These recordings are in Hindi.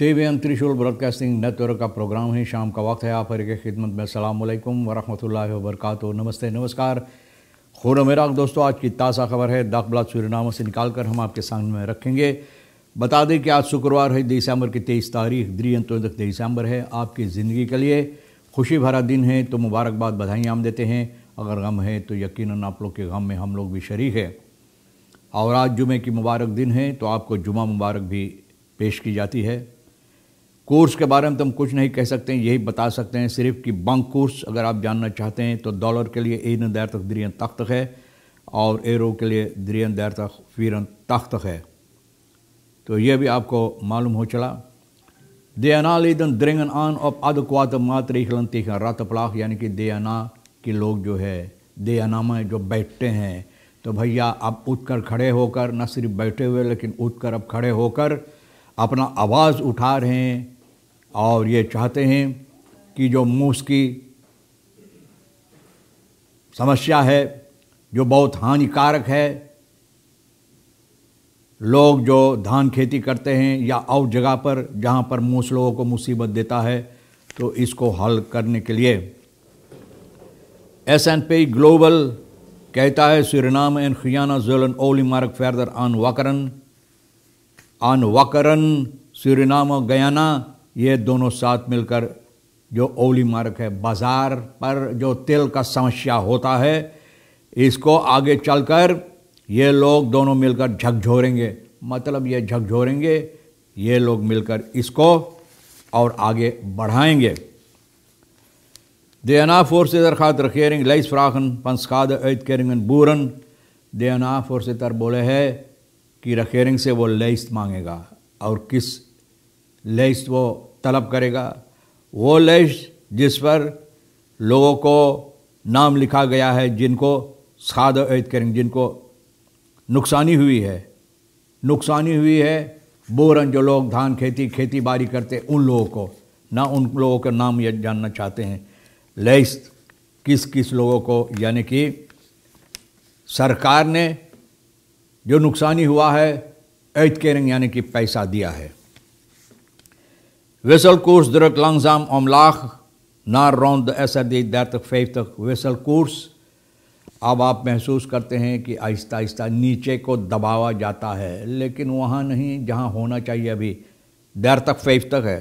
तेवेम त्रिशूल ब्रॉडकास्टिंग नेटवर्क का प्रोग्राम है शाम का वक्त है आप हर के खिदमत में अल्लाम वरहमल वरक नमस्ते नमस्कार खुर मेराक दोस्तों आज की ताज़ा खबर है दाखबलात सूरनामा से निकाल कर हम आपके सामने रखेंगे बता दें कि आज शुक्रवार है दिसंबर की तेईस तारीख द्री अंत दिसंबर है आपकी ज़िंदगी के लिए खुशी भरा दिन है तो मुबारकबाद बधाई हम देते हैं अगर गम है तो यकीन आप लोग के गम में हम लोग भी शरीक है और आज जुमे की मुबारक दिन है तो आपको जुमा मुबारक भी पेश की जाती है कोर्स के बारे में तो हम कुछ नहीं कह सकते हैं यही बता सकते हैं सिर्फ कि बंक कोर्स अगर आप जानना चाहते हैं तो डॉलर के लिए एन दैर तक दरियन तख्त है और एरो के लिए दरियन दैर तक फीरन तख्त है तो यह भी आपको मालूम हो चला देना लेदन द्रिंगन आन और अदकवात मात रेखलन तीखन रात पलाख यानी कि देना के लोग जो है देना में जो बैठते हैं तो भैया अब उठ कर खड़े होकर न सिर्फ बैठे हुए लेकिन उठ कर अब खड़े होकर अपना आवाज़ उठा रहे हैं और ये चाहते हैं कि जो मूस की समस्या है जो बहुत हानिकारक है लोग जो धान खेती करते हैं या और जगह पर जहाँ पर मूस लोगों को मुसीबत देता है तो इसको हल करने के लिए एस एन पी ग्लोबल कहता है सुरनाम एंड खियाना जोलन ओली मार्ग फैरदर आन वाकरन आन वाकरन सुरनाम गयाना ये दोनों साथ मिलकर जो ओली मार्ग है बाज़ार पर जो तेल का समस्या होता है इसको आगे चलकर ये लोग दोनों मिलकर झकझोरेंगे मतलब ये झकझोरेंगे ये लोग मिलकर इसको और आगे बढ़ाएंगे फोर से voorzitter रखेरिंग लाइस फ्राखन पंसखाद vragen van बूरन देना फोर से तर बोले है कि रखेरिंग से वो लिस्ट मांगेगा और किस लिस्ट वो तलब करेगा वो लिस्ट जिस पर लोगों को नाम लिखा गया है जिनको साद ऐद करेंगे जिनको नुकसानी हुई है नुकसानी हुई है बोरन जो लोग धान खेती खेती बाड़ी करते उन लोगों को ना उन लोगों का नाम ये जानना चाहते हैं लिस्ट किस किस लोगों को यानी कि सरकार ने जो नुकसानी हुआ है ऐद केरिंग यानी कि पैसा दिया है Wisselkoers langzaam omlaag naar rond de SRD 3050 wisselkoers अब आप महसूस करते हैं कि आहिस्ता आहिस्ता नीचे को दबावा जाता है लेकिन वहाँ नहीं जहाँ होना चाहिए अभी देर तक फेफ तक है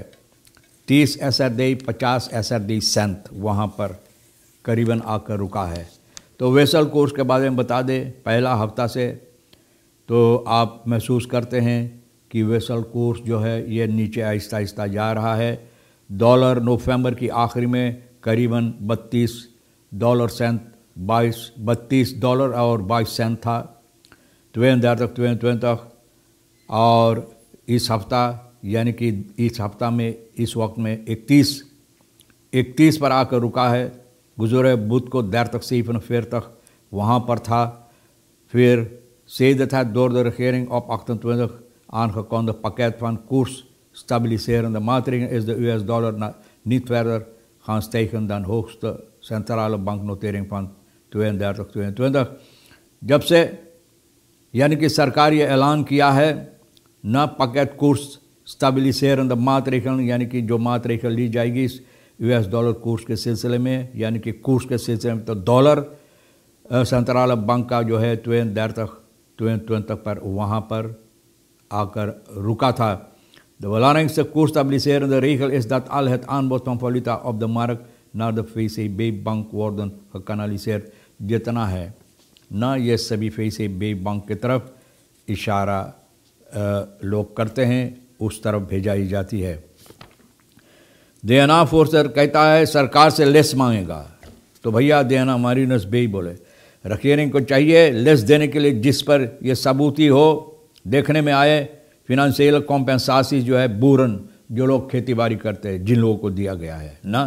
तीस एसर दी पचास एस एसर डी सेंथ वहाँ पर करीबन आकर रुका है तो वेसल कोर्स के बारे में बता दें पहला हफ्ता से तो आप महसूस करते हैं कि वेसल कोर्स जो है ये नीचे आहिस्ता आहिस्ता जा रहा है डॉलर नवंबर की आखिरी में करीबन 32 डॉलर सेंट 22 बत्तीस डॉलर और 22 सेंट था ट्वेन दर तक ट्वेन ट्वेन तक और इस हफ्ता यानी कि इस हफ्ता में इस वक्त में 31 31 पर आकर रुका है गुजरे बुध को देर तक से इफन फेर तक वहाँ पर था फिर सही था दौर दर खेरिंग ऑफ अख्तन aangekondigd pakket van koersstabiliserende maatregelen is de US dollar niet verder gaan stijgen dan hoogste centrale banknotering van 32-22 जब से यानी कि सरकार ये ऐलान किया है न पकेट कोर्स स्टेबलिसेरंद maatregelen यानी कि जो मातरेखण ली जाएगी इस US dollar koers ke silsile mein, यानी कि कोर्स के सिलसिले में तो डॉलर सेंट्रल बैंक का जो है ट्वेन दर तक ट्वेन तक पर वहाँ पर akker Rukata. De belangrijkste koersstabiliserende regel is dat al het aanbod van valuta op de markt naar de VCB-bank worden gekanaliseerd जितना है न ये सभी फेसे बेबांक की तरफ इशारा लोग करते हैं उस तरफ भेजाई जाती है देना फोर्सर कहता है सरकार से लेस मांगेगा तो भैया देना मारीनस बे बोले रखियरिंग को चाहिए लेस देने के लिए जिस पर यह सबूती हो देखने में आए फिनंशियल कॉम्पेंसासी जो है बूरन जो लोग खेती बाड़ी करते हैं जिन लोगों को दिया गया है ना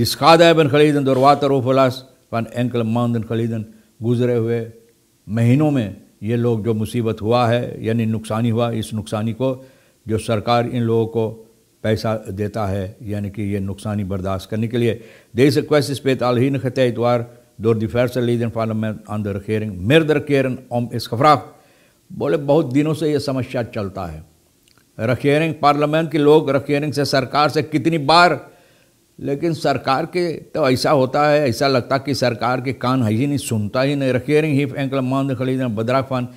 दिस्काद बन खरीदन दुर्वातर उफलास पन एंकल मानदन खरीदन गुजरे हुए महीनों में ये लोग जो मुसीबत हुआ है यानी नुकसानी हुआ इस नुकसानी को जो सरकार इन लोगों को पैसा देता है यानी कि ये नुकसानी बर्दाश्त करने के लिए देश क्वेस्ट पेत आलहीन खत एतवार से diverse leden में de aandeelregering meerdere keren ओम इस खफराफ़ बोले बहुत दिनों से ये समस्या चलता है रखियरिंग पार्लियामेंट के लोग रखियरिंग से सरकार से कितनी बार लेकिन सरकार के तो ऐसा होता है ऐसा लगता कि सरकार के कान है ही नहीं सुनता ही नहीं रखियरिंग ही enkele maanden geleden ऐसा bedrag van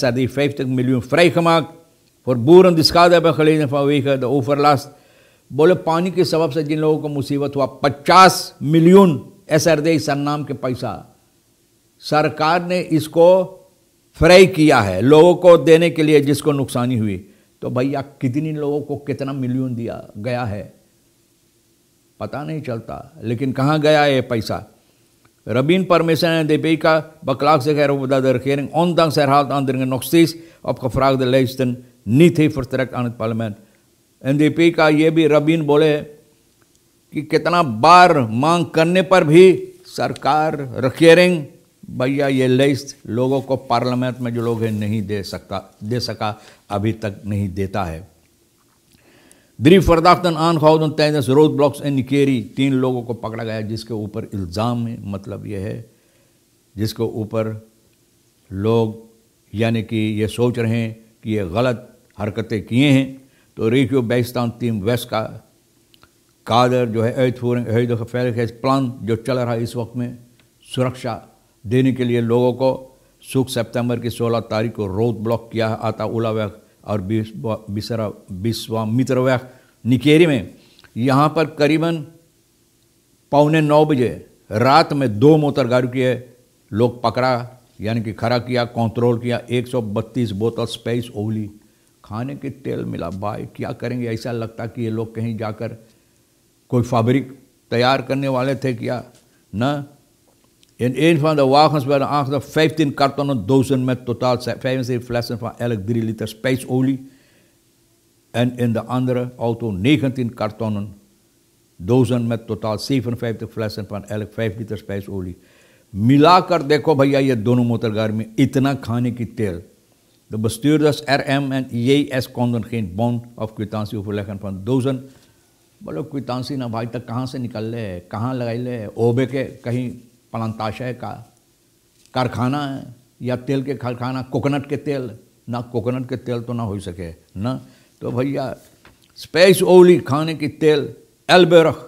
SAD 50 miljoen vrijgemaakt voor boeren die schade hebben geleden vanwege de लास्ट बोले पानी के सबब से जिन लोगों को मुसीबत हुआ पचास मिलियन एस आर नाम के पैसा सरकार ने इसको फ्राई किया है लोगों को देने के लिए जिसको नुकसानी हुई तो भैया कितनी लोगों को कितना मिलियन दिया गया है पता नहीं चलता लेकिन कहाँ गया ये पैसा रबीन परमेश्वर ने का बकलाक से खैर रखेरिंग ऑन दंग से हाल दिन नुकसीस ऑफ कफराक दिन नी थी फुर्तरक अन पार्लियामेंट एन पी का ये भी रबीन बोले कि कितना बार मांग करने पर भी सरकार रखेरिंग भैया ये लिस्ट लोगों को पार्लियामेंट में जो लोग हैं नहीं दे सकता दे सका अभी तक नहीं देता है द्री फरदाख्तन आन खाउदन तैनस रोज ब्लॉक्स एंड निकेरी तीन लोगों को पकड़ा गया जिसके ऊपर इल्ज़ाम है मतलब यह है जिसके ऊपर लोग यानी कि ये सोच रहे हैं कि ये गलत हरकतें किए हैं तो रेखियो बैस्तान टीम वेस्ट का कादर जो है एथ फोरिंग प्लान जो चल रहा है इस वक्त में सुरक्षा देने के लिए लोगों को सुख सितंबर की 16 तारीख को रोड ब्लॉक किया आता उला और बिसरा विश्वामित्र वैक निकेरी में यहाँ पर करीबन पौने नौ बजे रात में दो मोटर गाड़ी किए लोग पकड़ा यानी कि खड़ा किया कंट्रोल किया 132 बोतल स्पेस ओली खाने के तेल मिला भाई क्या करेंगे ऐसा लगता कि ये लोग कहीं जाकर कोई फैब्रिक तैयार करने वाले थे क्या न In een van de wagens werden aangedacht 15 kartonnen dozen met totaal 75 flessen van elk 3 liter spijsolie. En in de andere auto 19 kartonnen dozen met totaal 57 flessen van elk 5 liter spijsolie. Milakar dekho bhaiya ye dono मोटरगाड़ी mein itna khane ki tel. De bestuurders RM en JS konden geen bond of kwitantie overleggen van dozen. Bolo kwitantie na bhai tak kahan se nikal le kahan lagai le obe ke kahin फलंताशय का कारखाना है या तेल के कारखाना कोकोनट के तेल ना कोकोनट के तेल तो ना हो सके ना तो भैया स्पेस ओली खाने की तेल एल्बेरख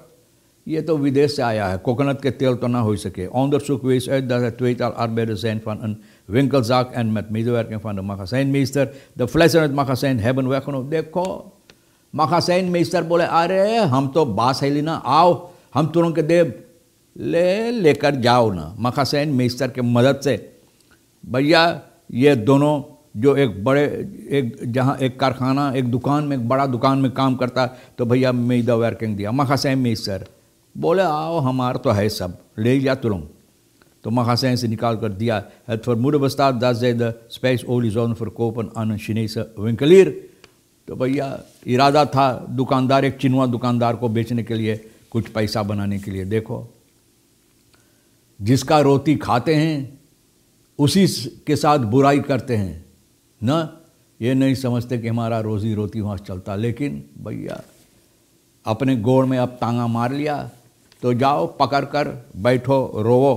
ये तो विदेश से आया है कोकोनट के तेल तो ना हो सके ऑन सुख वे एन विंकल जाक एंड मैथ मीजो वर्क फन द मखासैन मिस्टर द फ्लैश एंड मखासैन हैवन वैकनो देखो मखासैन मिस्टर बोले अरे हम तो बास है ना आओ हम तुरंत के देव ले लेकर जाओ ना मखासैन मिस्टर के मदद से भैया ये दोनों जो एक बड़े एक जहाँ एक कारखाना एक दुकान में एक बड़ा दुकान में काम करता तो भैया मैं इधर वर्किंग दिया मखासन मिस्टर बोले आओ हमारा तो है सब ले जा तुरंत तो Magazijn से निकाल कर दिया Het दस जे द स्पेस ओली जोन verkopen कोपन een Chinese विंकलीर तो भैया इरादा था दुकानदार एक चिनवा दुकानदार को बेचने के लिए कुछ पैसा बनाने के लिए देखो जिसका रोटी खाते हैं उसी के साथ बुराई करते हैं न ये नहीं समझते कि हमारा रोजी रोटी वहाँ चलता लेकिन भैया अपने गोड़ में अब तांगा मार लिया तो जाओ पकड़ कर बैठो रोवो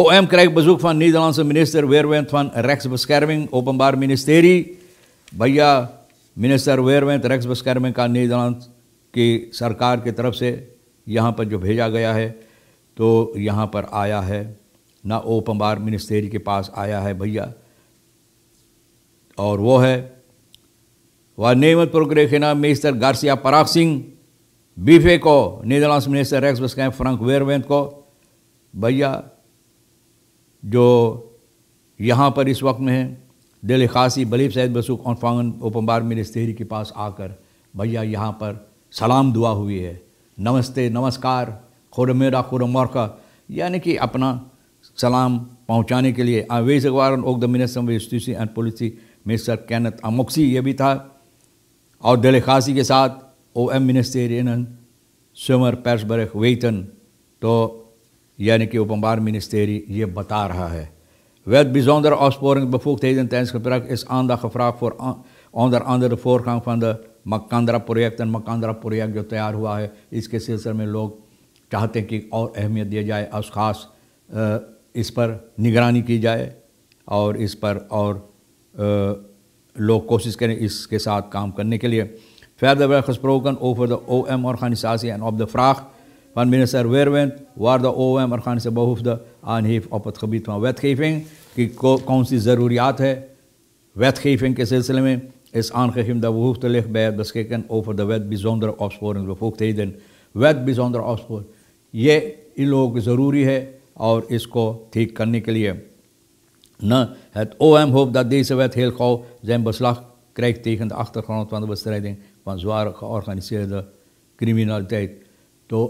ओ एम O बजुक फन bezoek मिनिस्टर वेरवेंथ फन रेक्स बस्कैरविंग Rechtsbescherming, बार मिनिस्टेरी भैया मिनिस्टर वेरवेंथ रेक्स बस्कैरविंग का नीदरलैंड की सरकार की तरफ से यहाँ पर जो भेजा गया है तो यहाँ पर आया है ना ओ पम्बार मिनिस्ट्री के पास आया है भैया और वो है वह नेमत प्रोग्रेखेना मिनिस्टर गार्सिया पराग सिंह बीफे को नीदरलैंड्स मिनिस्टर रेक्स कैम फ्रंक वेरवेंत को भैया जो यहाँ पर इस वक्त में है दिल खासी बलीफ सैद बसूक और फांगन ओपम्बार मिनिस्टेरी के पास आकर भैया यहाँ पर सलाम दुआ हुई है नमस्ते नमस्कार खुर मेरा खुर मौका यानी कि अपना सलाम पहुंचाने के लिए आवेज अखबार ओक the minister of justice and policy minister कैनत अमोक्सी ये भी था और दिल खासी के साथ ओ एम मिनिस्टेरियन स्वमर पैसबर्ग वेतन तो यानी कि उपम्बार मिनिस्टेरी ये बता रहा है werd bijzonder opsporing bevoegdheden tijdens gebruik is aandacht gevraagd voor onder andere फोर voorgang van de Makandra project en मकानदरा project जो तैयार हुआ है इसके सिलसिले में लोग चाहते हैं कि और अहमियत दिया जाए और ख़ास इस पर निगरानी की जाए और इस पर और लोग कोशिश करें इसके साथ काम करने verder werd gesproken over de OM-organisatie en op de vraag van minister Weerwind waar de OM-organisatie behoefte aan heeft op het gebied van wetgeving. Die constant zaruriat hai. Wetgeving in silsile mein is aangegeven dat behoefte ligt bij het beschikken over de wet bijzondere opsporingsbevoegdheden. वैद बिज ऑन द ऑक्सफोर्ड ये इन लोगों की ज़रूरी है और इसको ठीक करने के लिए न het OM hoopt dat deze wet heel gauw zijn beslag krijgt tegen de दें van जुआर और van से क्रिमिनल तहत तो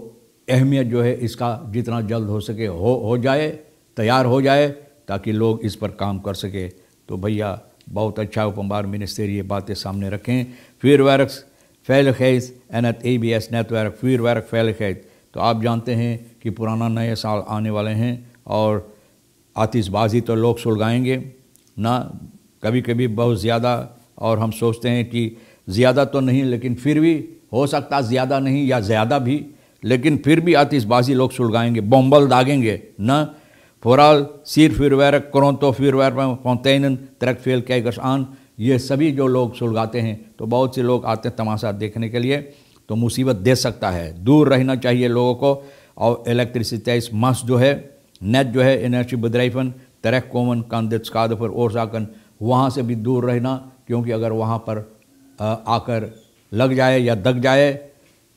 अहमियत जो है इसका जितना जल्द हो सके हो हो जाए तैयार हो जाए ताकि लोग इस पर काम कर सके तो भैया बहुत अच्छा उपम्बार मिनिस्टर ये बातें सामने रखें फिर वायरस फैलखैज एनत ए बी एस नेटवर्क फिर वर्क फैलखैज तो आप जानते हैं कि पुराना नए साल आने वाले हैं और आतिशबाजी तो लोग सुलगाएंगे ना कभी कभी बहुत ज़्यादा और हम सोचते हैं कि ज़्यादा तो नहीं लेकिन फिर भी हो सकता ज़्यादा नहीं या ज़्यादा भी लेकिन फिर भी आतिशबाजी लोग सुलगाएंगे बम्बल दागेंगे ना फोराल सिर फिर वैरक करों तो फिर वैर फोतैन तरक फेल कैगस आन ये सभी जो लोग सुलगाते हैं तो बहुत से लोग आते हैं तमाशा देखने के लिए तो मुसीबत दे सकता है दूर रहना चाहिए लोगों को और इलेक्ट्रिसिटी मस जो है नेट जो है एनर्जी बदराइफन तरक कोमन कंदस्काद पर और साकन वहाँ से भी दूर रहना क्योंकि अगर वहाँ पर आकर लग जाए या दग जाए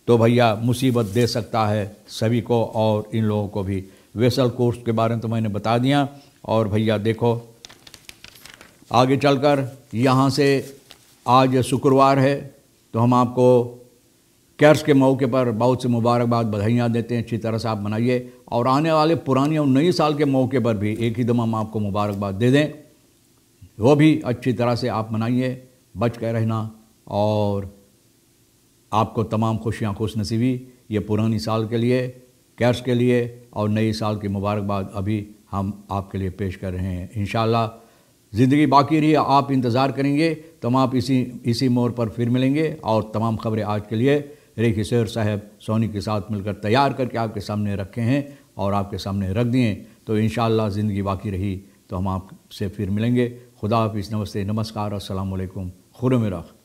तो भैया मुसीबत दे सकता है सभी को और इन लोगों को भी वेसल कोर्स के बारे में तो मैंने बता दिया और भैया देखो आगे चलकर यहाँ से आज शुक्रवार है तो हम आपको कैर्स के मौके पर बहुत से मुबारकबाद बधाइयाँ देते हैं अच्छी तरह से आप मनाइए और आने वाले पुराने और नए साल के मौके पर भी एक ही दम हम आपको मुबारकबाद दे दें वो भी अच्छी तरह से आप मनाइए बच के रहना और आपको तमाम खुशियाँ खुश नसीबी ये पुरानी साल के लिए कैश के लिए और नई साल की मुबारकबाद अभी हम आपके लिए पेश कर रहे हैं इन ज़िंदगी बाकी रही आप इंतज़ार करेंगे हम आप इसी इसी मोड़ पर फिर मिलेंगे और तमाम खबरें आज के लिए रे किशोर साहब सोनी के साथ मिलकर तैयार करके आपके सामने रखे हैं और आपके सामने रख दिए तो इन ज़िंदगी बाकी रही तो हम आपसे फिर मिलेंगे खुदा हाफिज़ नमस्ते नमस्कार असलकुम खुर रख